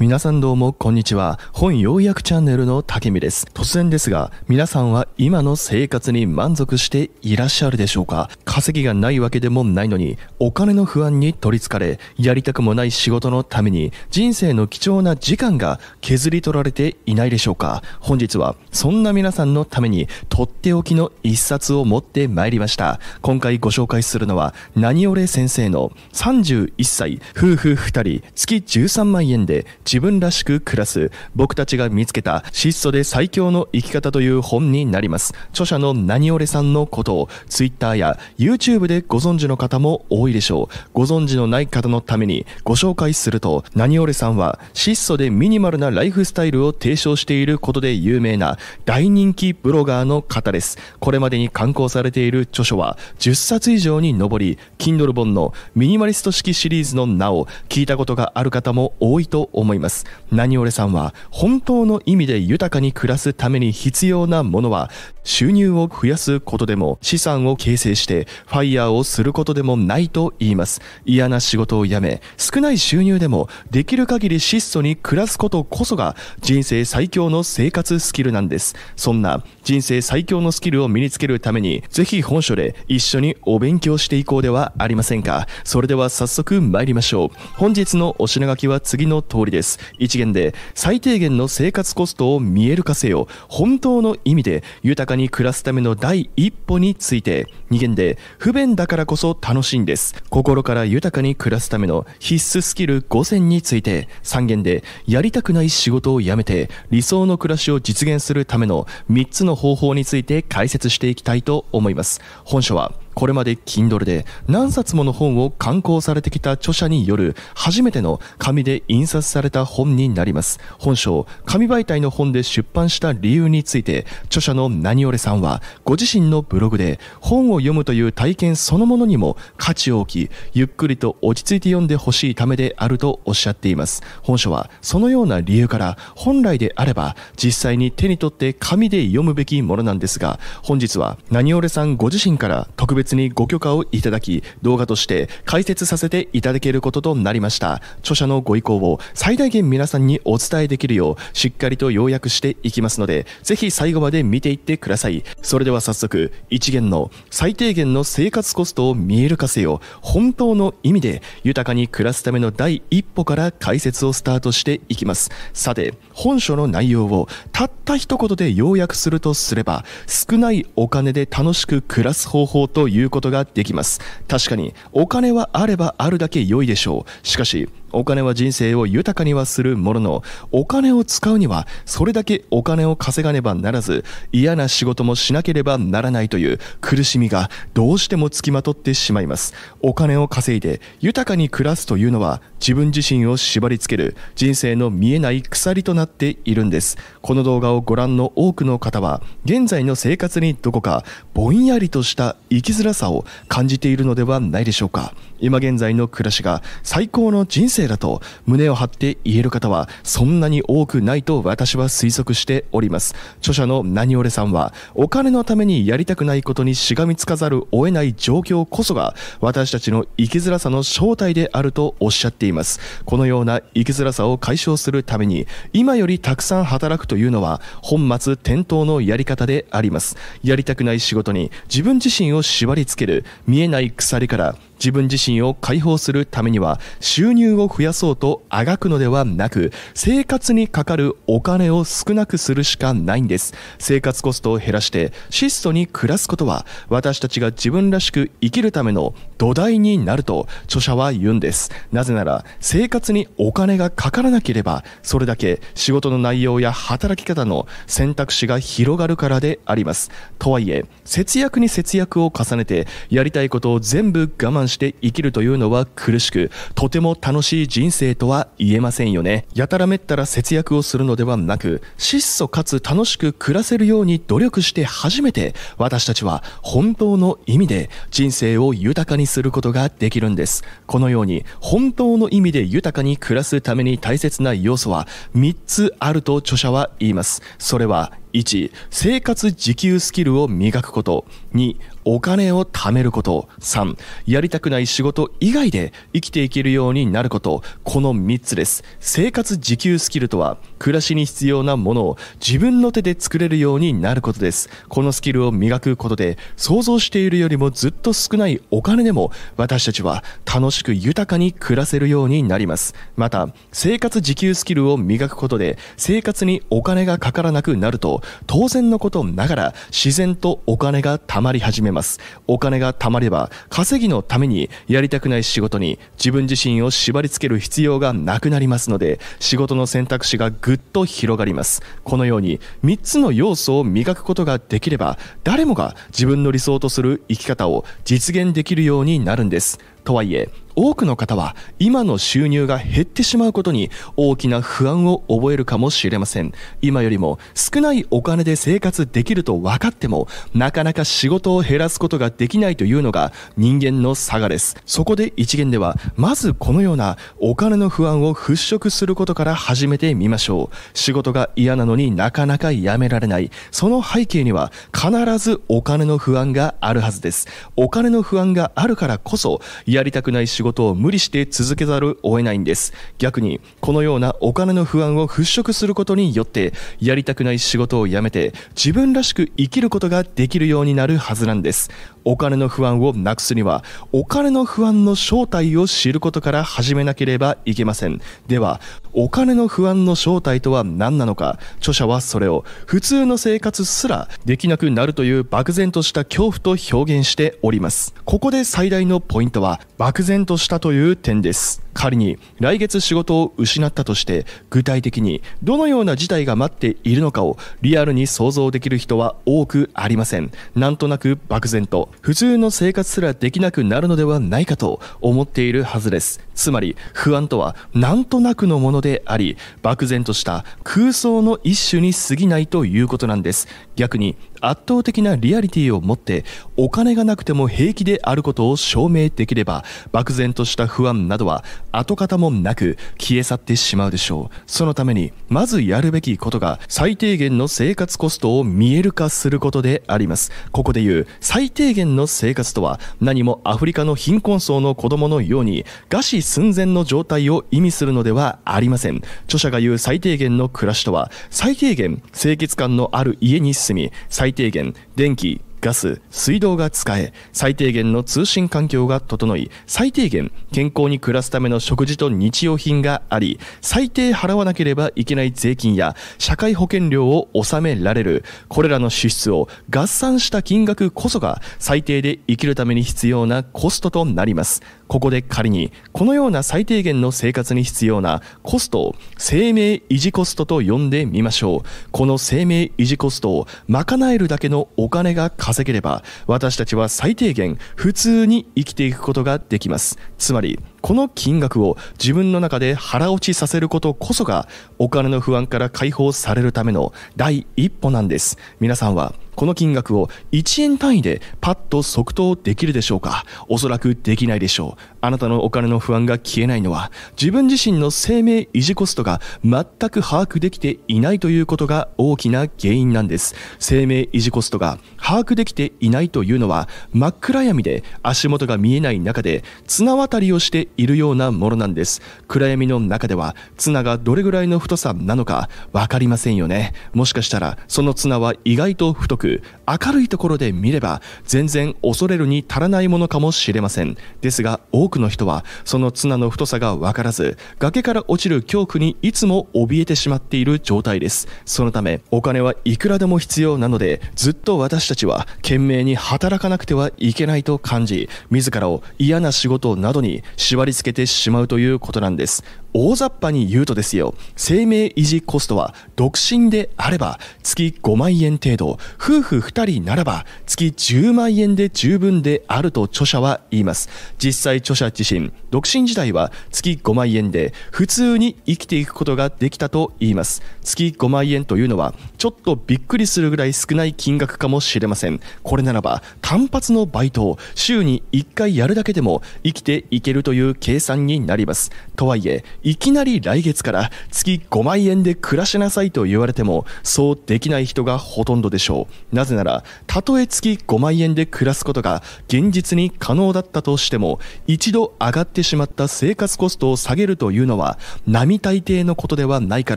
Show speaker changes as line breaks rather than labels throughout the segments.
皆さんどうもこんにちは。本要約チャンネルの竹見です。突然ですが、皆さんは今の生活に満足していらっしゃるでしょうか稼ぎがないわけでもないのに、お金の不安に取りつかれ、やりたくもない仕事のために、人生の貴重な時間が削り取られていないでしょうか本日は、そんな皆さんのために、とっておきの一冊を持ってまいりました。今回ご紹介するのは、何俺先生の31歳、夫婦2人、月13万円で、自分らしく暮らす僕たちが見つけた質素で最強の生き方という本になります著者の何俺さんのことを Twitter や YouTube でご存知の方も多いでしょうご存知のない方のためにご紹介すると何俺さんは質素でミニマルなライフスタイルを提唱していることで有名な大人気ブロガーの方ですこれまでに刊行されている著書は10冊以上に上り Kindle 本のミニマリスト式シリーズの名を聞いたことがある方も多いと思いますいます何俺さんは本当の意味で豊かに暮らすために必要なものは収入を増やすことでも資産を形成してファイヤーをすることでもないと言います嫌な仕事を辞め少ない収入でもできる限り質素に暮らすことこそが人生最強の生活スキルなんですそんな人生最強のスキルを身につけるためにぜひ本書で一緒にお勉強していこうではありませんかそれでは早速参りましょう本日のお品書きは次の通りです1限で最低限の生活コストを見える化せよ本当の意味で豊かに暮らすための第一歩について2限で不便だからこそ楽しいんです心から豊かに暮らすための必須スキル5選について3限でやりたくない仕事を辞めて理想の暮らしを実現するための3つの方法について解説していきたいと思います本書はこれまで Kindle で何冊もの本を刊行されてきた著者による初めての紙で印刷された本になります。本書紙媒体の本で出版した理由について、著者の何よさんはご自身のブログで本を読むという体験そのものにも価値を置き、ゆっくりと落ち着いて読んでほしいためであるとおっしゃっています。本書はそのような理由から本来であれば実際に手に取って紙で読むべきものなんですが、本日は何よさんご自身から特別別にご許可をいただき、動画として解説させていただけることとなりました。著者のご意向を最大限皆さんにお伝えできるよう、しっかりと要約していきますので、ぜひ最後まで見ていってください。それでは早速、一元の最低限の生活コストを見える化せよ、本当の意味で豊かに暮らすための第一歩から解説をスタートしていきます。さて、本書の内容をたった一言で要約するとすれば、少ないお金で楽しく暮らす方法という言うことができます確かにお金はあればあるだけ良いでしょうしかしお金は人生を豊かにはするものの、お金を使うにはそれだけお金を稼がねばならず、嫌な仕事もしなければならないという苦しみがどうしても付きまとってしまいます。お金を稼いで豊かに暮らすというのは自分自身を縛り付ける人生の見えない鎖となっているんです。この動画をご覧の多くの方は、現在の生活にどこかぼんやりとした生きづらさを感じているのではないでしょうか。今現在の暮らしが最高の人生だと胸を張って言える方はそんなに多くないと私は推測しております著者の何俺さんはお金のためにやりたくないことにしがみつかざるを得ない状況こそが私たちの生きづらさの正体であるとおっしゃっていますこのような生きづらさを解消するために今よりたくさん働くというのは本末転倒のやり方でありますやりたくない仕事に自分自身を縛りつける見えない鎖から自分自身を解放するためには収入を増やそうとあがくのではなく生活にかかるお金を少なくするしかないんです生活コストを減らして質素に暮らすことは私たちが自分らしく生きるための土台になると著者は言うんですなぜなら生活にお金がかからなければそれだけ仕事の内容や働き方の選択肢が広がるからでありますとはいえ節約に節約を重ねてやりたいことを全部我慢して生きるというのは苦しく、とても楽しい人生とは言えませんよね。やたらめったら節約をするのではなく、質素かつ楽しく暮らせるように努力して初めて、私たちは本当の意味で人生を豊かにすることができるんです。このように、本当の意味で豊かに暮らすために大切な要素は3つあると著者は言います。それは1生活自給スキルを磨くこと2お金を貯めること3やりたくない仕事以外で生きていけるようになることこの3つです生活自給スキルとは暮らしに必要なものを自分の手で作れるようになることですこのスキルを磨くことで想像しているよりもずっと少ないお金でも私たちは楽しく豊かに暮らせるようになりますまた生活自給スキルを磨くことで生活にお金がかからなくなると当然のことながら自然とお金が貯まり始めますお金が貯まれば稼ぎのためにやりたくない仕事に自分自身を縛り付ける必要がなくなりますので仕事の選択肢がぐっと広がりますこのように3つの要素を磨くことができれば誰もが自分の理想とする生き方を実現できるようになるんですとはいえ多くの方は今の収入が減ってしまうことに大きな不安を覚えるかもしれません今よりも少ないお金で生活できると分かってもなかなか仕事を減らすことができないというのが人間の差がですそこで一元ではまずこのようなお金の不安を払拭することから始めてみましょう仕事が嫌なのになかなかやめられないその背景には必ずお金の不安があるはずですお金の不安があるからこそやりたくない仕事事を無理して続けざるを得ないんです逆にこのようなお金の不安を払拭することによってやりたくない仕事を辞めて自分らしく生きることができるようになるはずなんですお金の不安をなくすにはお金の不安の正体を知ることから始めなければいけませんではお金の不安の正体とは何なのか著者はそれを普通の生活すらできなくなるという漠然とした恐怖と表現しておりますここで最大のポイントは漠然としたという点です仮に来月仕事を失ったとして具体的にどのような事態が待っているのかをリアルに想像できる人は多くありませんなんとなく漠然と普通の生活すらできなくなるのではないかと思っているはずですつまり不安とはなんとなくのものであり漠然とした空想の一種に過ぎないということなんです逆に圧倒的なリアリティを持ってお金がなくても平気であることを証明できれば漠然とした不安などは跡形もなく消え去ってしまうでしょうそのためにまずやるべきことが最低限の生活コストを見える化することでありますここで言う最低限の生活とは何もアフリカの貧困層の子供のように餓死寸前の状態を意味するのではありません著者が言う最低限の暮らしとは最低限清潔感のある家にみ最低限電気ガス、水道が使え、最低限の通信環境が整い、最低限健康に暮らすための食事と日用品があり、最低払わなければいけない税金や社会保険料を納められる。これらの支出を合算した金額こそが最低で生きるために必要なコストとなります。ここで仮に、このような最低限の生活に必要なコストを生命維持コストと呼んでみましょう。この生命維持コストを賄えるだけのお金が稼げれば私たちは最低限普通に生きていくことができますつまりこの金額を自分の中で腹落ちさせることこそがお金の不安から解放されるための第一歩なんです皆さんはこの金額を1円単位でパッと即答できるでしょうかおそらくできないでしょう。あなたのお金の不安が消えないのは、自分自身の生命維持コストが全く把握できていないということが大きな原因なんです。生命維持コストが把握できていないというのは、真っ暗闇で足元が見えない中で綱渡りをしているようなものなんです。暗闇の中では、綱がどれぐらいの太さなのか分かりませんよね。もしかしたら、その綱は意外と太く、く明るいところで見れば全然恐れるに足らないものかもしれませんですが多くの人はその綱の太さが分からず崖から落ちる恐怖にいつも怯えてしまっている状態ですそのためお金はいくらでも必要なのでずっと私たちは懸命に働かなくてはいけないと感じ自らを嫌な仕事などに縛り付けてしまうということなんです大雑把に言うとですよ生命維持コストは独身であれば月5万円程度夫婦2人ならば月10万円で十分であると著者は言います実際著者自身独身時代は月5万円で普通に生きていくことができたと言います月5万円というのはちょっとびっくりするぐらい少ない金額かもしれませんこれならば単発のバイトを週に1回やるだけでも生きていけるという計算になりますとはいえいきなり来月から月5万円で暮らしなさいと言われてもそうできない人がほとんどでしょうなぜならたとえ月5万円で暮らすことが現実に可能だったとしても一度上がってしまった生活コストを下げるというのは並大抵のことではないか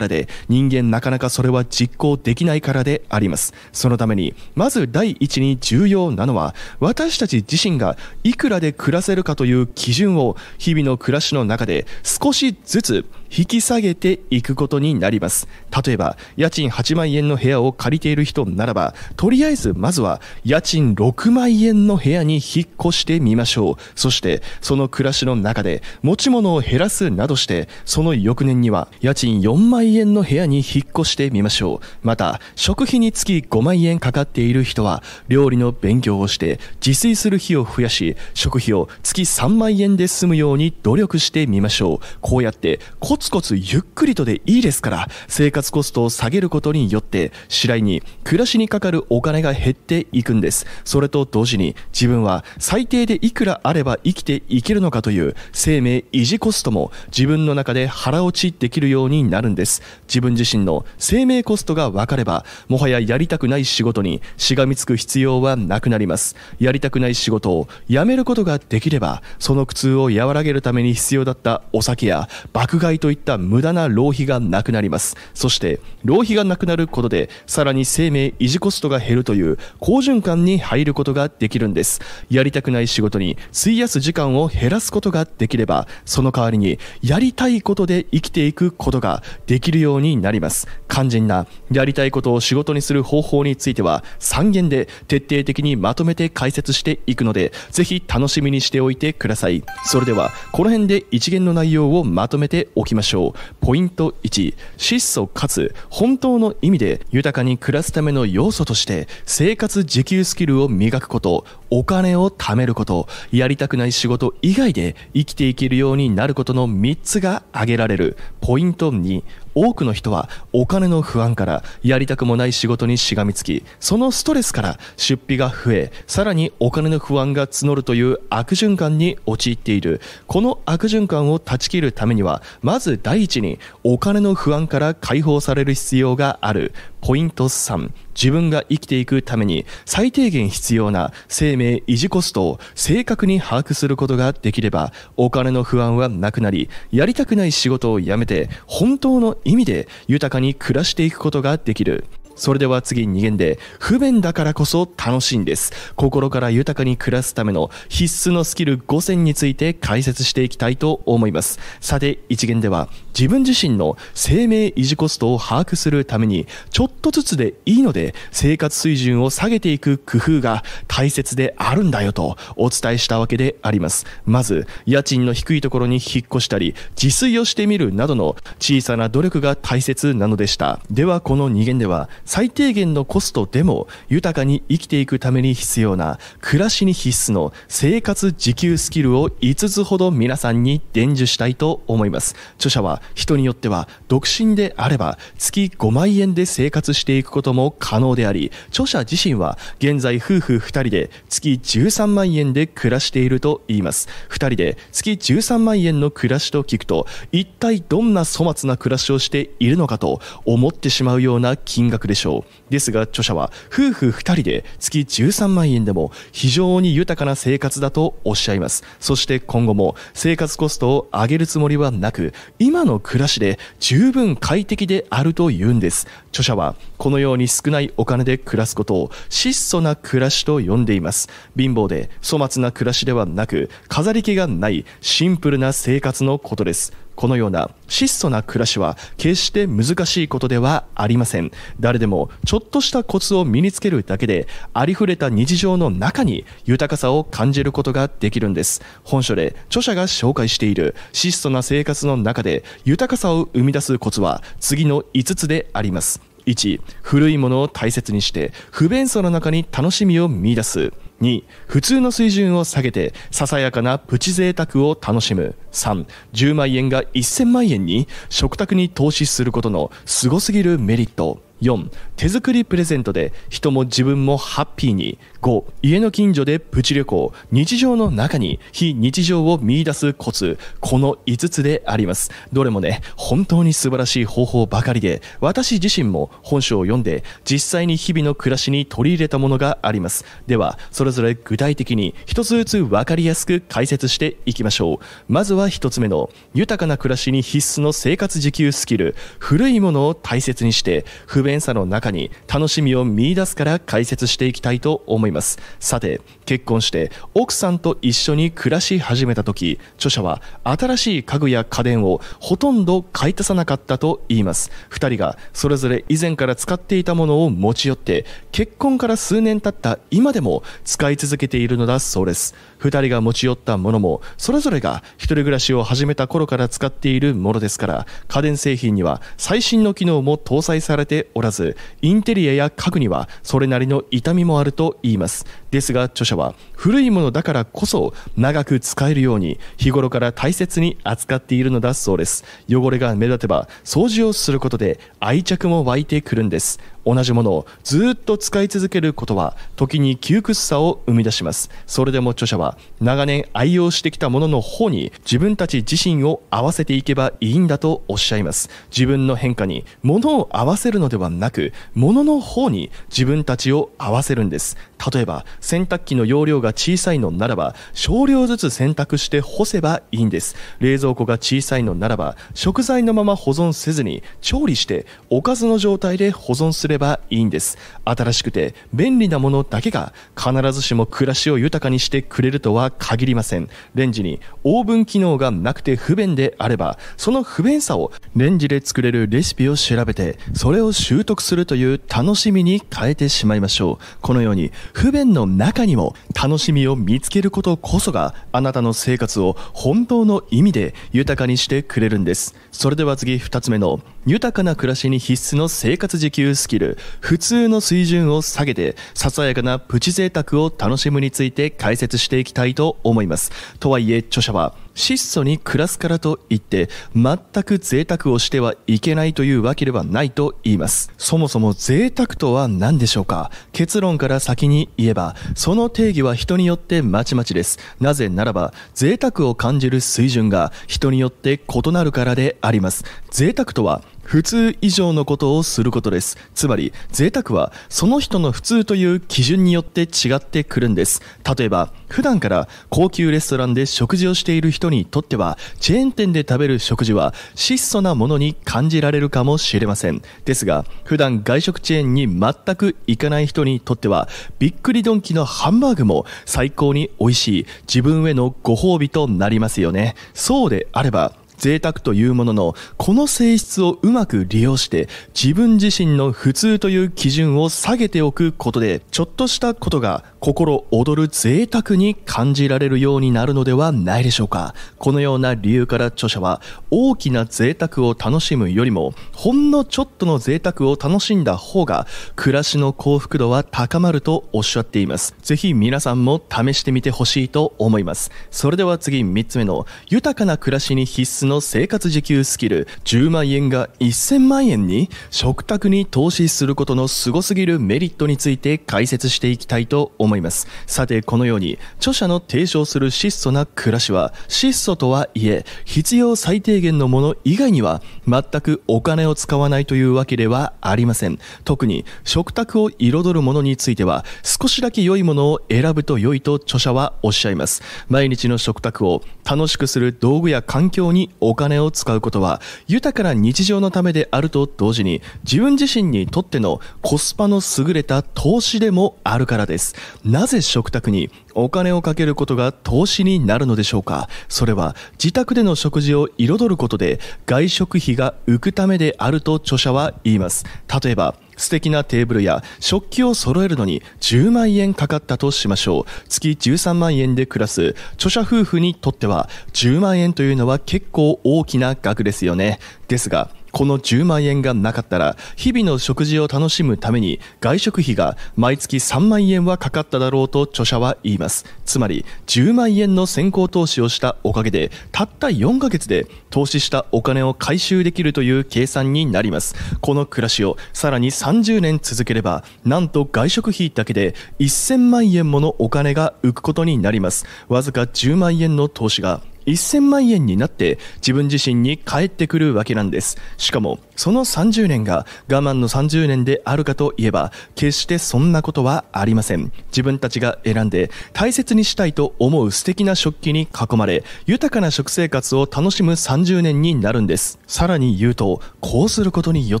らで人間なかなかそれは実行できないからでありますそのためにまず第一に重要なのは私たち自身がいくらで暮らせるかという基準を日々の暮らしの中で少しず Sitze 引き下げていくことになります例えば家賃8万円の部屋を借りている人ならばとりあえずまずは家賃6万円の部屋に引っ越してみましょうそしてその暮らしの中で持ち物を減らすなどしてその翌年には家賃4万円の部屋に引っ越してみましょうまた食費につき5万円かかっている人は料理の勉強をして自炊する費を増やし食費を月3万円で済むように努力してみましょうこうやってコツコツゆっくりとでいいですから生活コストを下げることによって次第に暮らしにかかるお金が減っていくんですそれと同時に自分は最低でいくらあれば生きていけるのかという生命維持コストも自分の中で腹落ちできるようになるんです自分自身の生命コストが分かればもはややりたくない仕事にしがみつく必要はなくなりますやりたくない仕事を辞めることができればその苦痛を和らげるために必要だったお酒や爆買いといった無駄な浪費がなくなりますそして浪費がなくなることでさらに生命維持コストが減るという好循環に入ることができるんですやりたくない仕事に費やす時間を減らすことができればその代わりにやりたいことで生きていくことができるようになります肝心なやりたいことを仕事にする方法については3限で徹底的にまとめて解説していくのでぜひ楽しみにしておいてくださいそれではこの辺で一元の内容をまとめておききましょうポイント1質素かつ本当の意味で豊かに暮らすための要素として生活自給スキルを磨くことお金を貯めることやりたくない仕事以外で生きていけるようになることの3つが挙げられるポイント2多くの人はお金の不安からやりたくもない仕事にしがみつきそのストレスから出費が増えさらにお金の不安が募るという悪循環に陥っているこの悪循環を断ち切るためにはまず第一にお金の不安から解放される必要があるポイント3自分が生きていくために最低限必要な生命維持コストを正確に把握することができればお金の不安はなくなりやりたくない仕事を辞めて本当の意味で豊かに暮らしていくことができるそれでは次2限で不便だからこそ楽しいんです心から豊かに暮らすための必須のスキル5選について解説していきたいと思いますさて1限では自分自身の生命維持コストを把握するためにちょっとずつでいいので生活水準を下げていく工夫が大切であるんだよとお伝えしたわけでありますまず家賃の低いところに引っ越したり自炊をしてみるなどの小さな努力が大切なのでしたではこの2限では最低限のコストでも豊かに生きていくために必要な暮らしに必須の生活自給スキルを5つほど皆さんに伝授したいと思います著者は人によっては独身であれば月5万円で生活していくことも可能であり著者自身は現在夫婦2人で月13万円で暮らしていると言います2人で月13万円の暮らしと聞くと一体どんな粗末な暮らしをしているのかと思ってしまうような金額でしょうですが著者は夫婦2人で月13万円でも非常に豊かな生活だとおっしゃいますそして今後も生活コストを上げるつもりはなく今のの暮らしで十分快適であると言うんです著者はこのように少ないお金で暮らすことを質素な暮らしと呼んでいます貧乏で粗末な暮らしではなく飾り気がないシンプルな生活のことですこのような質素な暮らしは決して難しいことではありません誰でもちょっとしたコツを身につけるだけでありふれた日常の中に豊かさを感じることができるんです本書で著者が紹介している質素な生活の中で豊かさを生み出すコツは次の5つであります1古いものを大切にして不便さの中に楽しみを見出す2普通の水準を下げてささやかなプチ贅沢を楽しむ310万円が1000万円に食卓に投資することのすごすぎるメリット4手作りプレゼントで人も自分もハッピーに5家の近所でプチ旅行日常の中に非日常を見いだすコツこの5つでありますどれもね本当に素晴らしい方法ばかりで私自身も本書を読んで実際に日々の暮らしに取り入れたものがありますではそれぞれ具体的に1つずつ分かりやすく解説していきましょうまずは1つ目の豊かな暮らしに必須の生活自給スキル古いものを大切にして不便エンサの中に楽しみを見出すから解説していきたいと思いますさて結婚して奥さんと一緒に暮らし始めた時著者は新しい家具や家電をほとんど買い足さなかったと言います2人がそれぞれ以前から使っていたものを持ち寄って結婚から数年経った今でも使い続けているのだそうです2人が持ち寄ったものもそれぞれが1人暮らしを始めた頃から使っているものですから家電製品には最新の機能も搭載されておりらずインテリアや家具にはそれなりの痛みもあるといいますですが著者は古いものだからこそ長く使えるように日頃から大切に扱っているのだそうです汚れが目立てば掃除をすることで愛着も湧いてくるんです同じものをずっと使い続けることは時に窮屈さを生み出しますそれでも著者は長年愛用してきたものの方に自分たち自身を合わせていけばいいんだとおっしゃいます自分の変化に物を合わせるのではなく物の方に自分たちを合わせるんです例えば洗濯機の容量が小さいのならば少量ずつ洗濯して干せばいいんです冷蔵庫が小さいのならば食材のまま保存せずに調理しておかずの状態で保存すればいいんです新しくて便利なものだけが必ずしも暮らしを豊かにしてくれるとは限りませんレンジにオーブン機能がなくて不便であればその不便さをレンジで作れるレシピを調べてそれを習得するという楽しみに変えてしまいましょうこのように不便の中にも楽しみを見つけることこそがあなたの生活を本当の意味で豊かにしてくれるんですそれでは次2つ目の豊かな暮らしに必須の生活自給スキル普通の水準を下げてささやかなプチ贅沢を楽しむについて解説していきたいと思いますとはいえ著者は質素に暮らすからといって全く贅沢をしてはいけないというわけではないと言いますそもそも贅沢とは何でしょうか結論から先に言えばその定義は人によってまちまちですなぜならば贅沢を感じる水準が人によって異なるからであります贅沢とは普通以上のことをすることですつまり贅沢はその人の普通という基準によって違ってくるんです例えば普段から高級レストランで食事をしている人にとってはチェーン店で食べる食事は質素なものに感じられるかもしれませんですが普段外食チェーンに全く行かない人にとってはびっくりドンキのハンバーグも最高に美味しい自分へのご褒美となりますよねそうであれば贅沢というものの、この性質をうまく利用して、自分自身の普通という基準を下げておくことで、ちょっとしたことが心躍る贅沢に感じられるようになるのではないでしょうか。このような理由から著者は、大きな贅沢を楽しむよりも、ほんのちょっとの贅沢を楽しんだ方が、暮らしの幸福度は高まるとおっしゃっています。ぜひ皆さんも試してみてほしいと思います。それでは次3つ目の、豊かな暮らしに必須のの生活自給スキル10万円が1000万円に食卓に投資することのすごすぎるメリットについて解説していきたいと思いますさてこのように著者の提唱する質素な暮らしは質素とはいえ必要最低限のもの以外には全くお金を使わないというわけではありません特に食卓を彩るものについては少しだけ良いものを選ぶと良いと著者はおっしゃいます毎日の食卓を楽しくする道具や環境にお金を使うことは豊かな日常のためであると同時に自分自身にとってのコスパの優れた投資でもあるからですなぜ食卓にお金をかけることが投資になるのでしょうかそれは自宅での食事を彩ることで外食費が浮くためであると著者は言います例えば素敵なテーブルや食器を揃えるのに10万円かかったとしましょう。月13万円で暮らす著者夫婦にとっては10万円というのは結構大きな額ですよね。ですが、この10万円がなかったら日々の食事を楽しむために外食費が毎月3万円はかかっただろうと著者は言いますつまり10万円の先行投資をしたおかげでたった4ヶ月で投資したお金を回収できるという計算になりますこの暮らしをさらに30年続ければなんと外食費だけで1000万円ものお金が浮くことになりますわずか10万円の投資が1000万円になって自分自身に返ってくるわけなんですしかもその30年が我慢の30年であるかといえば決してそんなことはありません自分たちが選んで大切にしたいと思う素敵な食器に囲まれ豊かな食生活を楽しむ30年になるんですさらに言うとこうすることによっ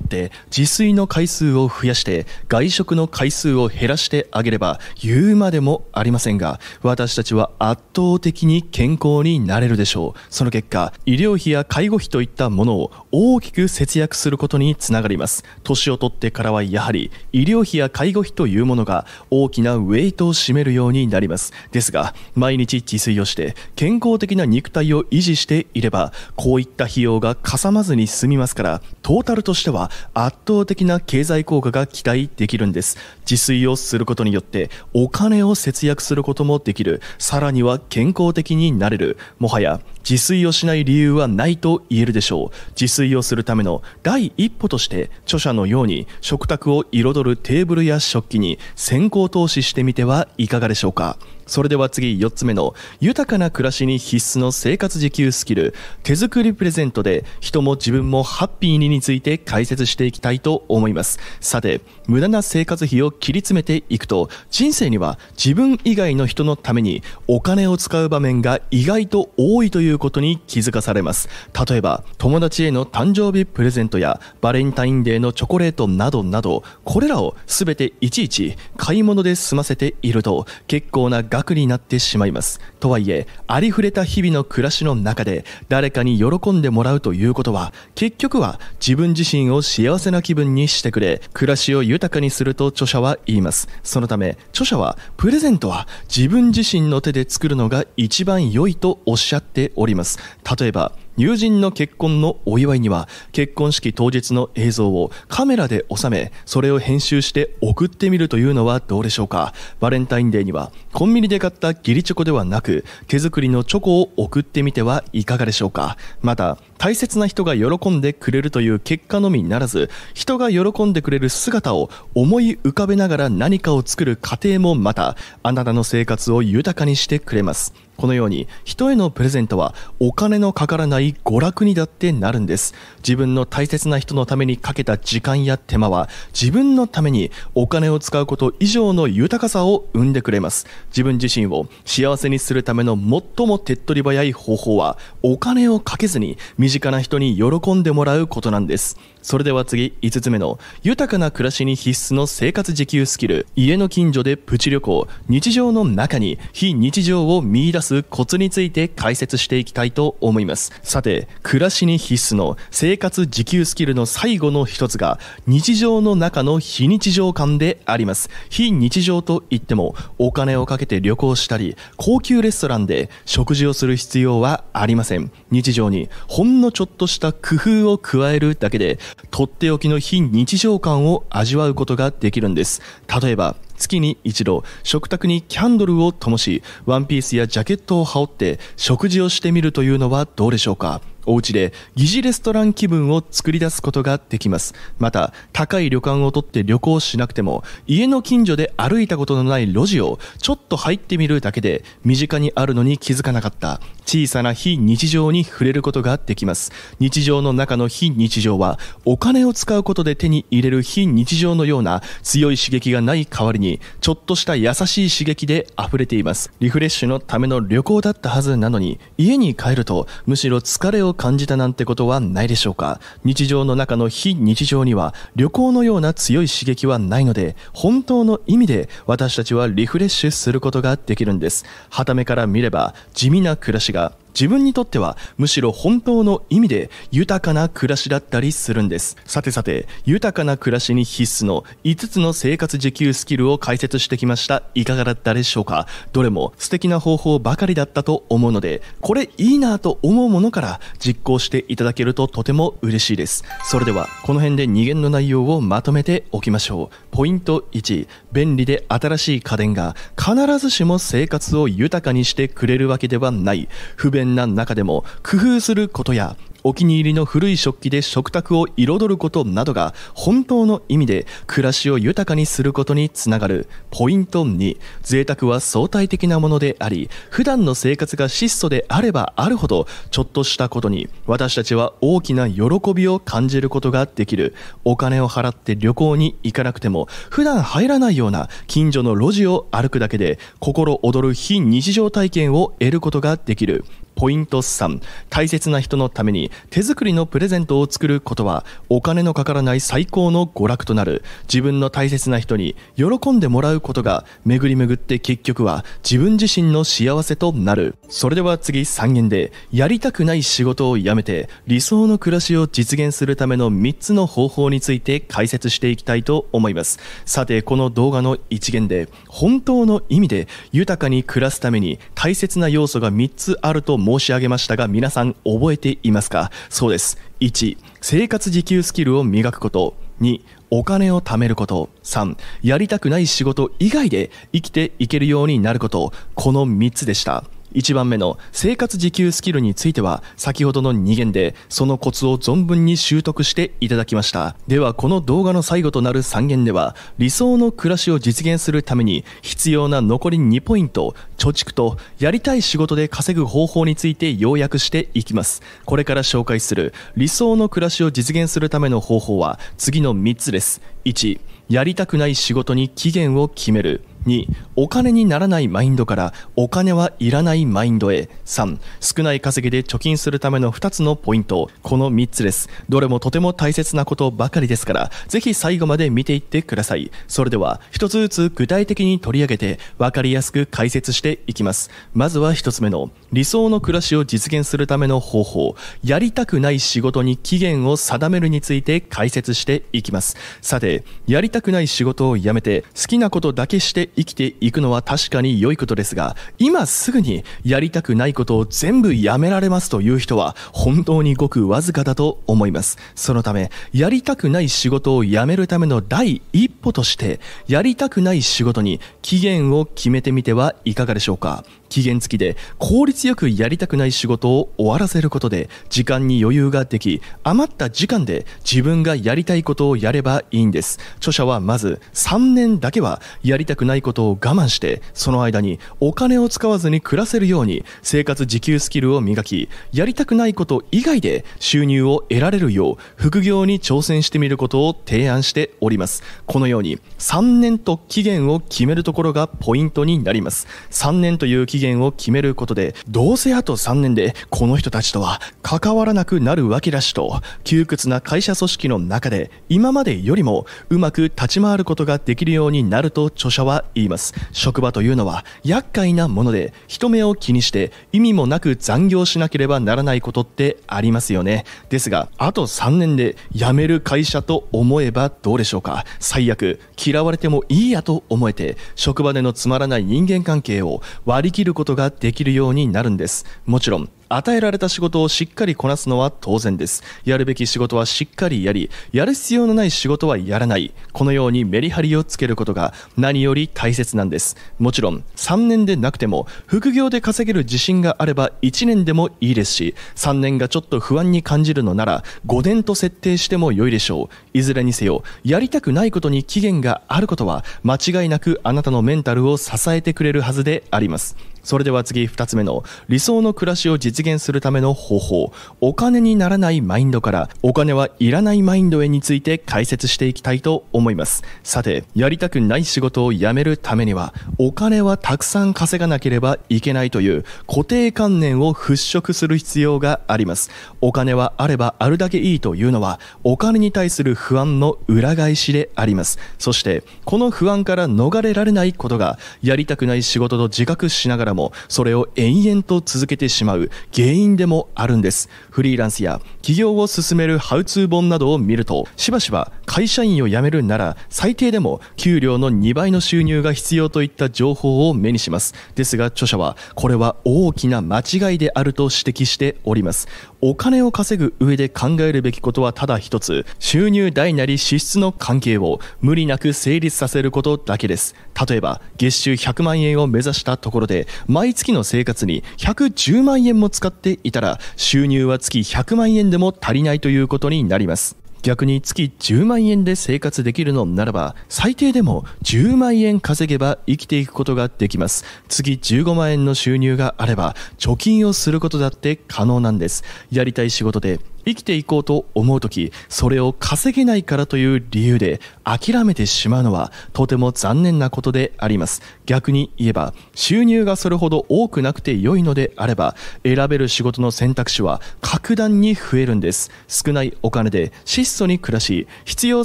て自炊の回数を増やして外食の回数を減らしてあげれば言うまでもありませんが私たちは圧倒的に健康になれるでしょうその結果医療費や介護費といったものを大きく節約するすることにつながります年を取ってからはやはり医療費や介護費というものが大きなウェイトを占めるようになりますですが毎日自炊をして健康的な肉体を維持していればこういった費用がかさまずに済みますからトータルとしては圧倒的な経済効果が期待できるんです自炊をすることによってお金を節約することもできるさらには健康的になれるもはや自炊をしない理由はないと言えるでしょう自炊をするための第一歩として著者のように食卓を彩るテーブルや食器に先行投資してみてはいかがでしょうかそれでは次4つ目の豊かな暮らしに必須の生活自給スキル手作りプレゼントで人も自分もハッピーにについて解説していきたいと思いますさて無駄な生活費を切り詰めていくと人生には自分以外の人のためにお金を使う場面が意外と多いということに気づかされます例えば友達への誕生日プレゼントやバレンタインデーのチョコレートなどなどこれらを全ていちいち買い物で済ませていると結構な額楽になってしまいます。とはいえ、ありふれた日々の暮らしの中で誰かに喜んでもらうということは、結局は自分自身を幸せな気分にしてくれ、暮らしを豊かにすると著者は言います。そのため、著者はプレゼントは自分自身の手で作るのが一番良いとおっしゃっております。例えば、友人の結婚のお祝いには結婚式当日の映像をカメラで収めそれを編集して送ってみるというのはどうでしょうかバレンタインデーにはコンビニで買った義理チョコではなく手作りのチョコを送ってみてはいかがでしょうかまた大切な人が喜んでくれるという結果のみならず人が喜んでくれる姿を思い浮かべながら何かを作る過程もまたあなたの生活を豊かにしてくれますこのように人へのプレゼントはお金のかからない娯楽にだってなるんです自分の大切な人のためにかけた時間や手間は自分のためにお金を使うこと以上の豊かさを生んでくれます自分自身を幸せにするための最も手っ取り早い方法はお金をかけずに身身近な人に喜んでもらうことなんですそれでは次5つ目の豊かな暮らしに必須の生活自給スキル家の近所でプチ旅行日常の中に非日常を見いだすコツについて解説していきたいと思いますさて暮らしに必須の生活自給スキルの最後の一つが日常の中の非日常感であります非日常といってもお金をかけて旅行したり高級レストランで食事をする必要はありません日常にほんのちょっとした工夫を加えるだけでとっておきの非日常感を味わうことができるんです例えば月に一度食卓にキャンドルを灯しワンピースやジャケットを羽織って食事をしてみるというのはどうでしょうかお家で疑似レストラン気分を作り出すことができますまた高い旅館を取って旅行しなくても家の近所で歩いたことのない路地をちょっと入ってみるだけで身近にあるのに気づかなかった小さな非日常に触れることができます日常の中の非日常はお金を使うことで手に入れる非日常のような強い刺激がない代わりにちょっとした優しい刺激で溢れていますリフレッシュのための旅行だったはずなのに家に帰るとむしろ疲れをを感じたなんてことはないでしょうか日常の中の非日常には旅行のような強い刺激はないので本当の意味で私たちはリフレッシュすることができるんですはためから見れば地味な暮らしが自分にとってはむしろ本当の意味で豊かな暮らしだったりするんですさてさて豊かな暮らしに必須の5つの生活自給スキルを解説してきましたいかがだったでしょうかどれも素敵な方法ばかりだったと思うのでこれいいなと思うものから実行していただけるととても嬉しいですそれではこの辺で2限の内容をまとめておきましょうポイント1便利で新しい家電が必ずしも生活を豊かにしてくれるわけではない不便然な中でも工夫することやお気に入りの古い食器で食卓を彩ることなどが本当の意味で暮らしを豊かにすることにつながるポイント2贅沢は相対的なものであり普段の生活が質素であればあるほどちょっとしたことに私たちは大きな喜びを感じることができるお金を払って旅行に行かなくても普段入らないような近所の路地を歩くだけで心躍る非日常体験を得ることができるポイント3大切な人のために手作りのプレゼントを作ることはお金のかからない最高の娯楽となる自分の大切な人に喜んでもらうことが巡り巡って結局は自分自身の幸せとなるそれでは次3件でやりたくない仕事を辞めて理想の暮らしを実現するための3つの方法について解説していきたいと思いますさてこの動画の1限で本当の意味で豊かに暮らすために大切な要素が3つあると申し上げましたが、皆さん覚えていますかそうです。1、生活自給スキルを磨くこと。2、お金を貯めること。3、やりたくない仕事以外で生きていけるようになること。この3つでした。1番目の生活自給スキルについては先ほどの2限でそのコツを存分に習得していただきましたではこの動画の最後となる3限では理想の暮らしを実現するために必要な残り2ポイント貯蓄とやりたい仕事で稼ぐ方法について要約していきますこれから紹介する理想の暮らしを実現するための方法は次の3つです1やりたくない仕事に期限を決める2お金にならないマインドからお金はいらないマインドへ3少ない稼ぎで貯金するための2つのポイントこの3つですどれもとても大切なことばかりですからぜひ最後まで見ていってくださいそれでは1つずつ具体的に取り上げて分かりやすく解説していきますまずは1つ目の理想の暮らしを実現するための方法やりたくない仕事に期限を定めるについて解説していきますさてやりたくない仕事をやめて好きなことだけして生きていくのは確かに良いことですが、今すぐにやりたくないことを全部やめられますという人は本当にごくわずかだと思います。そのため、やりたくない仕事を辞めるための第一歩として、やりたくない仕事に期限を決めてみてはいかがでしょうか期限付きで効率よくやりたくない仕事を終わらせることで時間に余裕ができ余った時間で自分がやりたいことをやればいいんです著者はまず3年だけはやりたくないことを我慢してその間にお金を使わずに暮らせるように生活自給スキルを磨きやりたくないこと以外で収入を得られるよう副業に挑戦してみることを提案しておりますこのように3年と期限を決めるところがポイントになります3年という期限を決めることで、どうせあと3年でこの人たちとは関わらなくなるわけだしと、窮屈な会社組織の中で今までよりもうまく立ち回ることができるようになると著者は言います。職場というのは厄介なもので、人目を気にして意味もなく残業しなければならないことってありますよね。ですが、あと3年で辞める会社と思えばどうでしょうか。最悪、嫌われてもいいやと思えて、職場でのつまらない人間関係を割り切るることができるようになるんですもちろん与えられた仕事をしっかりこなすのは当然ですやるべき仕事はしっかりやりやる必要のない仕事はやらないこのようにメリハリをつけることが何より大切なんですもちろん3年でなくても副業で稼げる自信があれば1年でもいいですし3年がちょっと不安に感じるのなら5年と設定しても良いでしょういずれにせよやりたくないことに期限があることは間違いなくあなたのメンタルを支えてくれるはずでありますそれでは次2つ目の理想の暮らしを実現するための方法お金にならないマインドからお金はいらないマインドへについて解説していきたいと思いますさてやりたくない仕事を辞めるためにはお金はたくさん稼がなければいけないという固定観念を払拭する必要がありますお金はあればあるだけいいというのはお金に対する不安の裏返しでありますそしてこの不安から逃れられないことがやりたくない仕事と自覚しながららもそれを延々と続けてしまう原因でもあるんですフリーランスや起業を進めるハウツー本などを見るとしばしば会社員を辞めるなら最低でも給料の2倍の収入が必要といった情報を目にしますですが著者はこれは大きな間違いであると指摘しておりますお金を稼ぐ上で考えるべきことはただ一つ収入代なり支出の関係を無理なく成立させることだけです例えば月収100万円を目指したところで毎月の生活に110万円も使っていたら収入は月100万円でも足りないということになります逆に月10万円で生活できるのならば最低でも10万円稼げば生きていくことができます次15万円の収入があれば貯金をすることだって可能なんですやりたい仕事で生きていこうと思う時それを稼げないからという理由で諦めてしまうのはとても残念なことであります逆に言えば収入がそれほど多くなくて良いのであれば選べる仕事の選択肢は格段に増えるんです少ないお金で質素に暮らし必要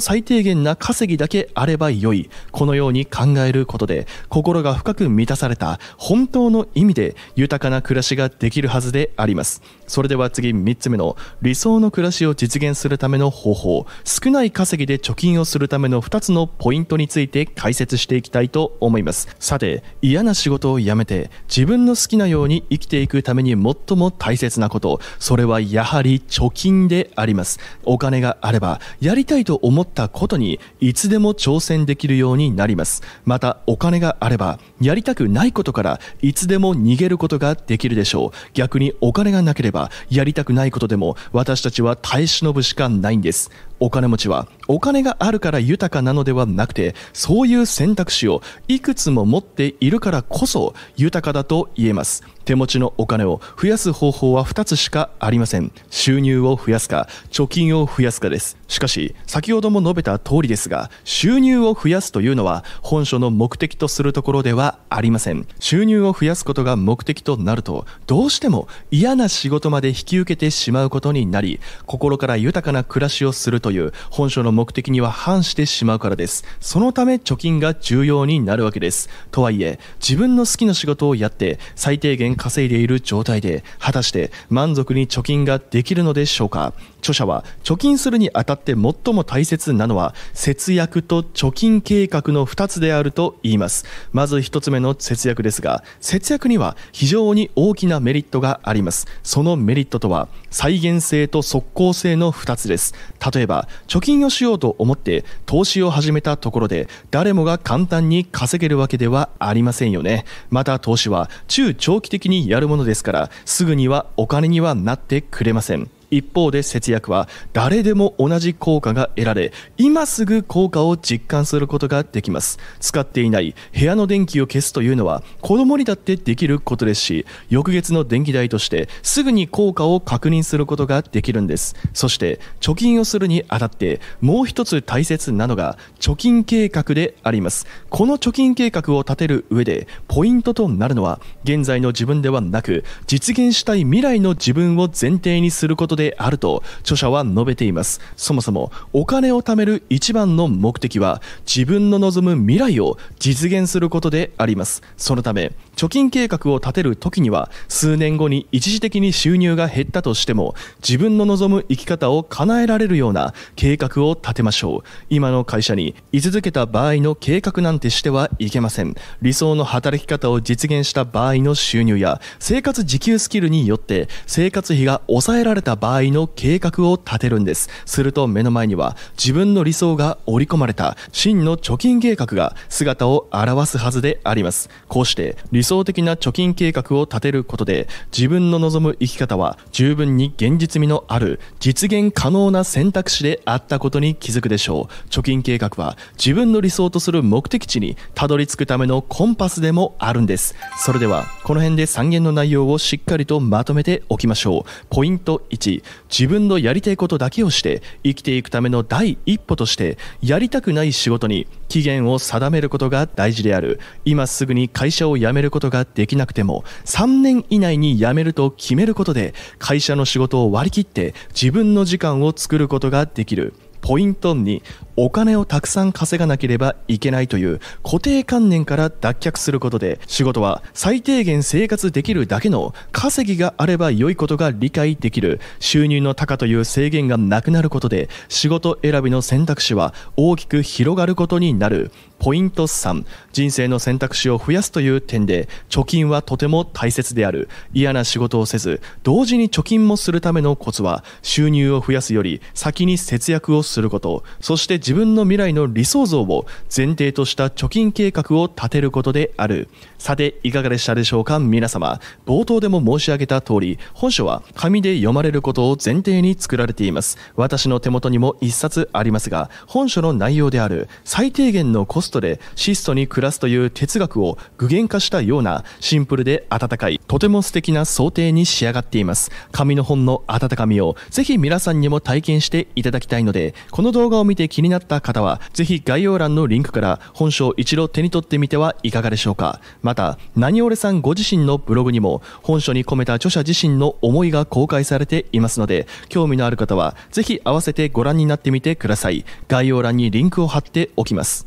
最低限な稼ぎだけあれば良いこのように考えることで心が深く満たされた本当の意味で豊かな暮らしができるはずでありますそれでは次3つ目の理想想の暮らしを実現するための方法少ない稼ぎで貯金をするための2つのポイントについて解説していきたいと思いますさて嫌な仕事を辞めて自分の好きなように生きていくために最も大切なことそれはやはり貯金でありますお金があればやりたいと思ったことにいつでも挑戦できるようになりますまたお金があればやりたくないことからいつでも逃げることができるでしょう逆にお金がなければやりたくないことでも私たちは耐え忍ぶしかないんですお金持ちはお金があるから豊かなのではなくてそういう選択肢をいくつも持っているからこそ豊かだと言えます手持ちのお金を増やす方法は2つしかありません収入を増やすか貯金を増やすかですしかし先ほども述べた通りですが収入を増やすというのは本書の目的とするところではありません収入を増やすことが目的となるとどうしても嫌な仕事まで引き受けてしまうことになり心から豊かな暮らしをするとという本書の目的には反してしまうからですそのため貯金が重要になるわけですとはいえ自分の好きな仕事をやって最低限稼いでいる状態で果たして満足に貯金ができるのでしょうか著者は貯金するにあたって最も大切なのは節約と貯金計画の2つであると言いますまず1つ目の節約ですが節約には非常に大きなメリットがありますそのメリットとは再現性と即効性の2つです例えば貯金をしようと思って投資を始めたところで誰もが簡単に稼げるわけではありませんよねまた投資は中長期的にやるものですからすぐにはお金にはなってくれません一方で節約は誰でも同じ効果が得られ今すぐ効果を実感することができます使っていない部屋の電気を消すというのは子供にだってできることですし翌月の電気代としてすぐに効果を確認することができるんですそして貯金をするにあたってもう一つ大切なのが貯金計画でありますこの貯金計画を立てる上でポイントとなるのは現在の自分ではなく実現したい未来の自分を前提にすることであると著者は述べていますそもそもお金を貯める一番の目的は自分の望む未来を実現することでありますそのため貯金計画を立てる時には数年後に一時的に収入が減ったとしても自分の望む生き方を叶えられるような計画を立てましょう今の会社に居続けた場合の計画なんてしてはいけません理想の働き方を実現した場合の収入や生活自給スキルによって生活費が抑えられた場合の計画を立てるんですすると目の前には自分の理想が織り込まれた真の貯金計画が姿を現すはずでありますこうして理想的な貯金計画を立てることで自分の望む生き方は十分に現実味のある実現可能な選択肢であったことに気づくでしょう貯金計画は自分の理想とする目的地にたどり着くためのコンパスでもあるんですそれではこの辺で3言の内容をしっかりとまとめておきましょうポイント1自分のやりたいことだけをして生きていくための第一歩としてやりたくない仕事に期限を定めることが大事である今すぐに会社を辞めることができなくても3年以内に辞めると決めることで会社の仕事を割り切って自分の時間を作ることができるポイントにお金をたくさん稼がなければいけないという固定観念から脱却することで仕事は最低限生活できるだけの稼ぎがあれば良いことが理解できる収入の高という制限がなくなることで仕事選びの選択肢は大きく広がることになるポイント3人生の選択肢を増やすという点で貯金はとても大切である嫌な仕事をせず同時に貯金もするためのコツは収入を増やすより先に節約をすることそして自分の未来の理想像を前提とした貯金計画を立てることであるさていかがでしたでしょうか皆様冒頭でも申し上げた通り本書は紙で読まれることを前提に作られています私の手元にも1冊ありますが本書の内容である最低限のコスストで質素に暮らすという哲学を具現化したようなシンプルで温かいとても素敵な想定に仕上がっています紙の本の温かみをぜひ皆さんにも体験していただきたいのでこの動画を見て気になった方はぜひ概要欄のリンクから本書を一度手に取ってみてはいかがでしょうかまた何俺さんご自身のブログにも本書に込めた著者自身の思いが公開されていますので興味のある方はぜひ合わせてご覧になってみてください概要欄にリンクを貼っておきます